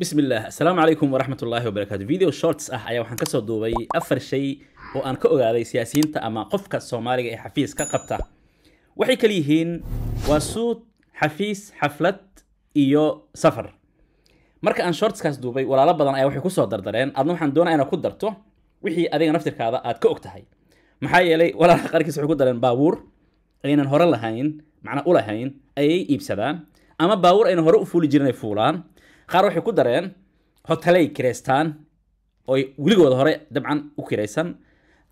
bismi illaah assalaamu calaykum waraxmat ullaahi wabarakaatu video shorts ah ayaa waxaan kasoo duubay afar shay oo aan ka ogaaday siyaasiyiinta ama qofka soomaaliga ee xafiis ka qabta waxay kala yihiin waa suud xafiis xaflad iyo safar marka aan shortskaas duubay walaalo badan ayaa waxay kusoo dardareen adna waxaan doonaya inaad ku darto wixii adiga naftirkaada aad ka og maxaa yeelay walaalaha qaarkiis waxay ku dareen baabuur aynan hore lahayn macna u lahayn ayay iibsadaan ama baabuur ayna hore u fuuli jirin fuulaan qaar waxay ku dareen hotelay kireystaan oy weligooda hore dabcan u kiraysan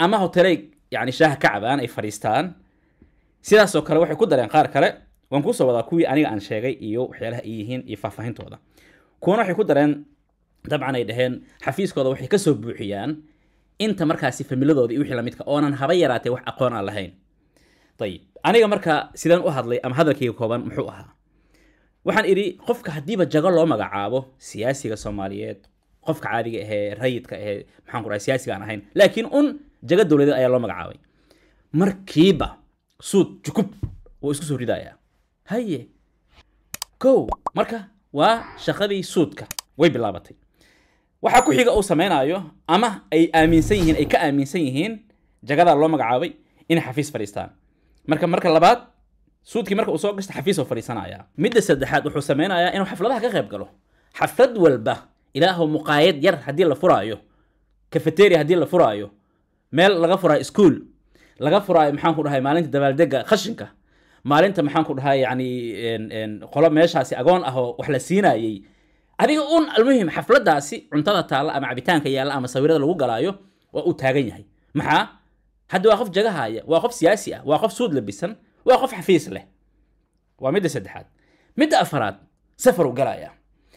ama hotelay yani shaaha ka cabaan ay fadhiistaan sidaasoo kale waxay ku dareen qaar kale waan kuusoo wadaa kuwii aniga aan sheegay iyo waxyaalaha ay yihiin iyo faahfaahintooda kuwana waxay ku dareen dabcan ay dhaheen xafiiskooda waxay kasoo buuxiyaan inta markaasi familadooda iyo wixii lamidka oonan haba yaraatee wax aqoon aan lahayn ayib aniga marka sidaan u hadlay ama hadalkayga kooban muxuu ahaa waxaan idhi qofka haddiiba jago loo magacaabo siyaasiga soomaaliyeed qofka caadiga ahee rayidka ahee maxaan ku dhahay siyaasiga aan ahayn laakiin un jago dowladeed ayaa loo magacaabay markiiba suud jukub wuu isku soo ridayaa haye kow marka waa shaqadii suudka way bilaabatay waxaa ku xiga uu samaynayo ama ay aaminsan yihiin ay ka aaminsan yihiin jagadaa loo magacaabay inay xafiis fadhiistaan marka marka labaad suudkii marka uu soo gashta xafiisoo fadhiisanaya midda saddexaad wuxuu samaynayaa inuu xafladaha ka qayb galo xaflad walba ilaahu muqaayad yar haddii la furaayo kafeteria haddii la furaayo meel laga furaayo iskuol laga furaayo maxaan dhahay maalinta dabaaldega khashinka maalinta maxaan dhahay yacni qolo meeshaasi agoon ah wax la siinaayey adiga uun almuhim xafladaasi cuntada taalla ama cabitaanka yaalla ama sawirada lagu galaayo waa uu taagan yahay maxaa hadda waa qof jagahaaya waa qof siyaasi ah waa qof suud labisan waa qof xafiis leh waa midda saddexaad midda afaraad safar u galayaa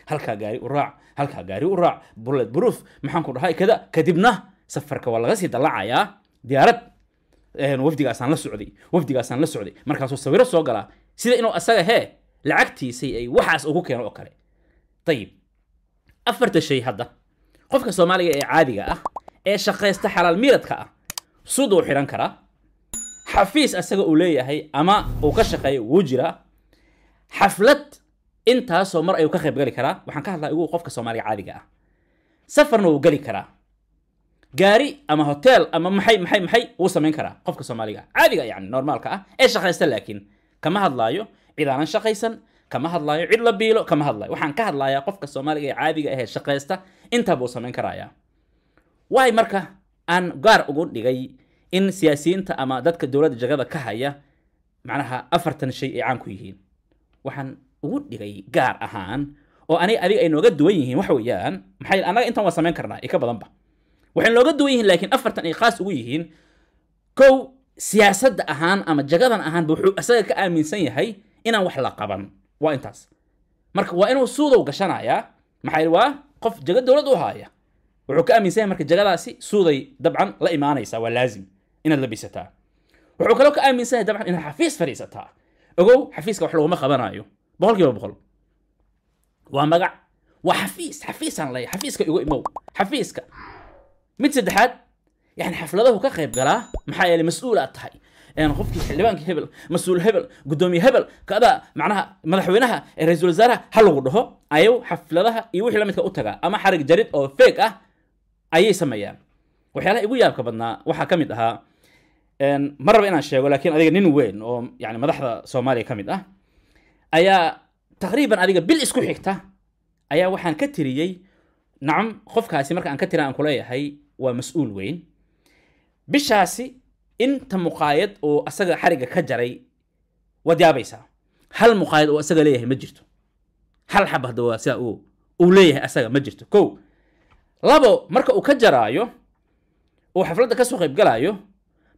halkaa gaari u raac halkaa gaari u raac bullet proof maxaan ku dhahay kada kadibna safarka waa laga sii dallacayaa diyaarad wafdigaasaan la socday wafdigaasaan la socday markaasuu sawiro soo galaa sida inuu asaga hee lacagtiisii ay waxaas ugu keeno oo kale ayib afarta shay hadda qofka soomaaliga ee caadiga ah ee shaqaysta xalaal miiradka ah suud uu xidhan karaa xafiis asaga uu leeyahay ama uu ka shaqeeya wuu jiraa xaflad intaasoo mar ayuu ka qayb gali karaa waxaan ka hadlaa igu qofka soomaaliga caadiga ah safarna wuu geli karaa gaari ama hotel ama maxay maxay maxay wuu samayn karaa qofka soomaaliga ah caadiga yani normaalka ah ee shaqaysta laakiin kama hadlaayo cid aanan shaqaysan kama hadlaayo cid la biilo kama hadlayo waxaan ka hadlayaa qofka soomaaliga ee caadiga ahee shaqaysta intaa buu samayn karayaa waay marka aan gaar ugu dhigay in siyaasiyiinta ama dadka dowladda jagada ka haya macnaha afartan shay ay caan ku yihiin waxaan ugu dhigay gaar ahaan oo anay adiga ay nooga duwan yihiin wax weeyaan maxaa annaga intan waa samayn karnaa ika badanba waxay nooga duwan yihiin laakiin afartan ay khaas ugu yihiin kow siyaasadda ahaan ama jagadan ahaanba wuxuu isaga ka aaminsan yahay inaan wax la qaban waa intaas marka waa inuu suudow gashanayaa maxaa waa qof jaga dowlad u haaya wuxuu ka aaminsan yahay marka jagadaasi suuday dabcan la imaanaysa waa laazim inaad labisataa wuxuu kaloo ka aaminsanay dabcan inaad xafiis fadhiisataa ogow xafiiska wax laguma qabanaayo boqol boqol waa magac waa xafiis xafiisaan leeya xafiiska igu imow xafiiska mid saddexaad yani xafladahu ka qayb galaa maxaa yeelay mas-uul tahay qofkii xildhibaankii hebel mas-uul hebel guddoomiye hebel kada macnaha madaxweynaha ra-iisul wasaaraha ha lagu dhaho ayaw xafladaha iyo wixii la u tagaa ama xarig jarid oo feeg ah ayay sameeyaan waxyaalaha igu yaabka badnaa waxaa ka mid ahaa ma raba inaan sheego lakiin adiga nin weyn oo yani madaxda soomaaliya ka mid ah ayaa taqriiban adiga bil isku xigta ayaa waxaan ka tiriyey nacam qofkaasi marka aan ka tiri aan kuleeyahay waa mas-uul weyn bishaasi inta muqaayad oo asaga xariga ka jaray waad yaabaysaa hal muqaayad oo asaga leeyahay ma jirto hal xab hadda sidaa uu leeyahay asaga ma jirto ko labo marka uu ka jaraayo oo xafladda ka soo qaybgalaayo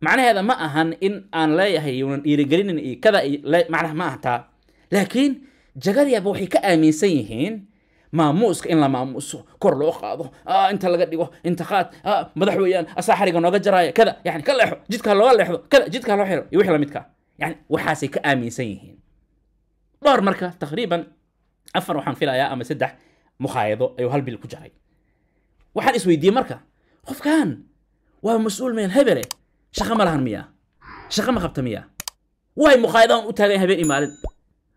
macnaheeda ma ahan in aan leeyahay unan dhiirigelinin iyo kada macnaha ma aha taa laakiin jagadiaba waxay ka aaminsan yihiin maamuuska in la maamuuso kor loo qaado ah, inta laga dhigo inta qaad ah, madax weeyaan asaa xariga nooga jaraaya kada yani ka leexo jidkaa looga leexdo kada jidkaa loo xiro iyo wixii lamidka yani waxaasay ka aaminsan yihiin dhowr marka taqriiban afar waxaan filayaa ama saddex mukhaayado ayuu hal bil ku jaray waxaan isweydiiyey marka qofkan waa mas-uul meel hebele eh shaqa ma lahan miyaa shaqo ma qabta miyaa waay muqaayadadan u taagan habeen iyo maalin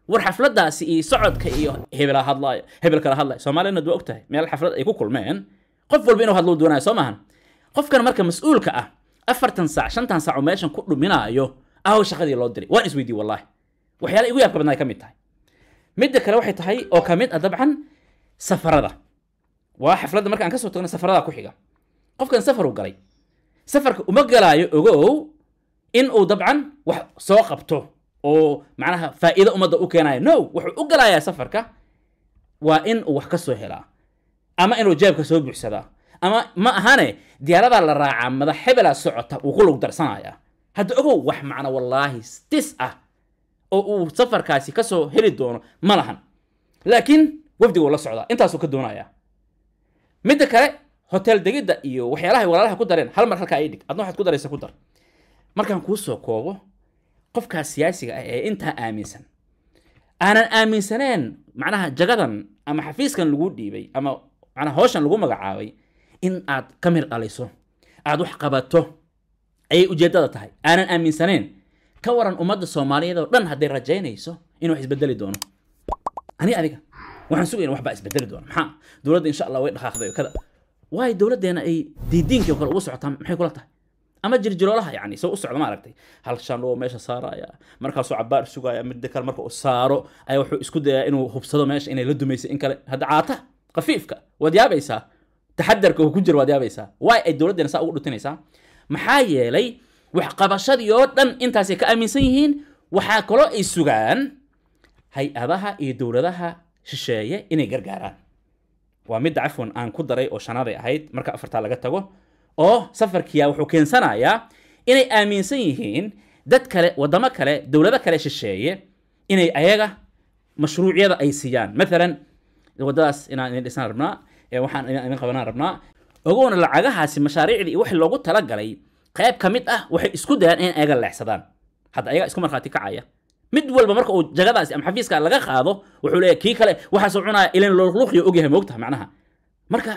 war xafladdaasi iyo socodka iyo hebel hadlaayo hebel kala hadlaayo soomaaliyana waa ogtahay meel xaflad ay ku kulmeen qof walba inuu hadlo doonayo soo maahan qofkan marka mas-uulka ah afartan saac shantan saac oo meeshan ku dhuminaayo ahow shaqadii loo diray waan isweydiiy wallaahi waxyaala igu yaabka badna ka mid tahay midda kale waxay tahay oo ka mid ah dabcan safarada waa xafladda marka aan ka soo tagna safarada ku xiga qofkan safar galay safarka uma galaayo ogow in uu dabcan wax soo qabto oo macnaha faa'iido ummadda u keenayo no wuxuu u galaayaa safarka waa in uu wax ka soo helaa ama inuu jeebka soo buuxsadaa ama ma ahane diyaaradaa la raacaa madax hebelaa socota uu ku lug darsanayaa hadda ogow wax macno wallaahi stis ah oo uu safarkaasi ka soo heli doono ma lahan laakiin wafdiga la socdaa intaasuu ka doonayaa midda kale hotel degidda iyo waxyaalahay walaalaha ku dareen hal mar halkaa ii dhig adna waxaad ku daraysa ku dar markaan kuu koobo qofkaa siyaasiga ah ee intaa aaminsan aanan aaminsaneen macnaha jagadan ama xafiiskan lagu dhiibay ama manaa howshan lagu magacaabay in aad ka mir dhaliso aad wax qabato ayay ujeeddada tahay aanan aaminsaneen ka waran ummadda soomaaliyeed dhan hadday rajaynayso inuu wax isbedeli doono ani adiga waxaan sugayna waxbaa isbedeli doona maxaa dowladda insha allah way dhaqaaqday kada waay dowladeena ay diidiinki kale ugu socotaan maxay kula tahay ama jirjiroolaha yani soo u socda ma aragtay hal shandhoo meesha saaraya markaasuu cabaar sugaya midda kale marka uu saaro ayaa wuxuu isku dayaa inuu hubsado meesha inay la dumaysay in kale hadda caata qafiifka waad yaabaysaa taxadarka ku jiro waad yaabaysaa waay ay dowladdeena saa ugu dhutinaysaa maxaa yeelay waxqabashadii oo dhan intaasay ka aaminsan yihiin waxaa kaloo ay sugaan hay-adaha iyo dowladaha shisheeye inay gargaaraan waa midda cafwan aan ku daray oo shanaaday ahayd marka afartaa laga tago oo safarkiya wuxuu keensanayaa inay aaminsan yihiin dad kale waddamo kale dowlado kale shisheeye inay ayaga mashruucyada ay siiyaan maalan waddadaas inaan idin rabnaa waxaan idin qabanaan rabnaa ogoona lacagahaasi mashaariicdii iyo wixii loogu talagalay qayb ka mid ah waxay isku dayaan in ayaga leexsadaan hadda ayaga isku markhaati kacaya mid walba marka uu jagadaasi ama xafiiska laga qaado wuxuu leeyahay kii kale waxaasoo cunaya ilin luqluqyo ogyahay moogtaha macnaha marka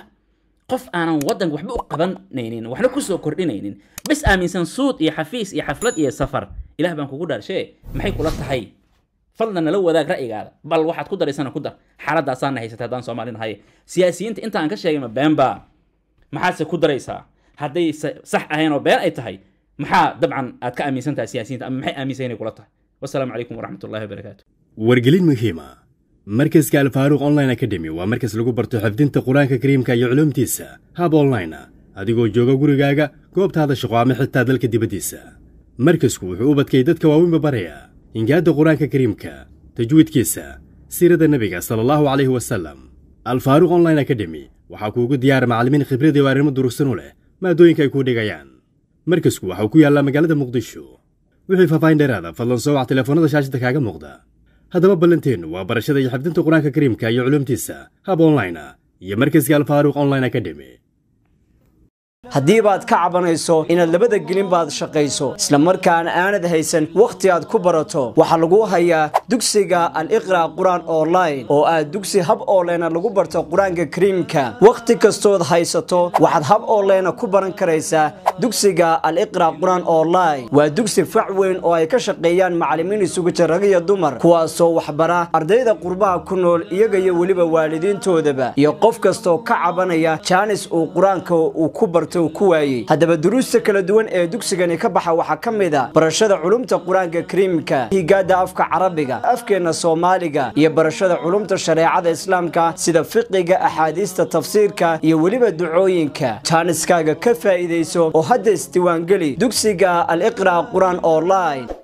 qof aanan waddanka waxba u qabanaynin waxna kusoo kordhinaynin bes aaminsan suud iyo xafiis iyo xaflad iyo safar ilaah baan kugu dhaarshee maxay kula tahay fadlan nala wadaag ra'yigaada bal waxaad ku daraysana ku dar xaaladaasaana haysatay haddaan soomaali nahay siyaasiyiinta intaan ka sheegayma beenbaa maxaadse ku daraysaa hadday sax ahayn oo been ay tahay maxaa dabcan aad ka aaminsan tahay siyaasiyiinta ama maxay aaminsan inay kula tahay wasalaamu calaykum waraxmatullahi wabarakaatu wargelin muhiima markaska alfaaruuq online akademi waa markas lagu barto xifdinta qur-aanka kariimka iyo culuumtiisa haab onlinea adigoo jooga gurigaaga goobtaada shaqo ama xitaa dalka dibaddiisa markasku wuxuu u badkay dadka waaweynba baraya hingaadda qur-aanka kariimka tajwiidkiisa siirada nebiga sala allahu calayhi wasalam alfaaruuq online akademi waxaa kuugu diyaara macalimiin khibrad iyo arrimo durugsan u leh maaddooyinka ay kuu dhigayaan markasku waxau ku yaallaa magaalada muqdisho wixii faafahin dheeraada fadlan soo wac teleefoonada shaashadda kaaga muuqda haddaba ballanteennu waa barashada iyo xifdinta qur-aanka kariimka iyo culumtiisa hab online ah iyo markaska alfaaruq online academy haddii baad ka cabanayso inaad labada gelin baad shaqayso isla markaana aanad haysan wakhti aad ku barato waxaa lagu hayaa dugsiga al-iqra' qur-aan online oo aad dugsi hab ooleyna lagu barto qur-aanka kariimka wakhti kastood haysato waxaad hab ooleyna ku baran karaysaa dugsiga al-iqra' qur-aan online waa dugsi fac weyn oo ay ka shaqeeyaan macalimiin isugu jir rag iyo dumar kuwaasoo waxbara ardayda qurbaha ku nool iyaga iyo weliba waalidiintoodaba iyo qof kastoo ka cabanaya jaanis uu qur-aanka uu ku barto uu ku waayey haddaba duruusta kala duwan ee dugsigani ka baxa waxaa ka mid a ah barashada culumta qur-aanka kariimka higaadda afka carabiga afkeenna soomaaliga iyo barashada culumta shareecada islaamka sida fiqiga axaadiista tafsiirka iyo weliba ducooyinka jaaniskaaga ka faa'iidayso oo hadda isdiiwaangeli dugsiga al iqra' qur-aan online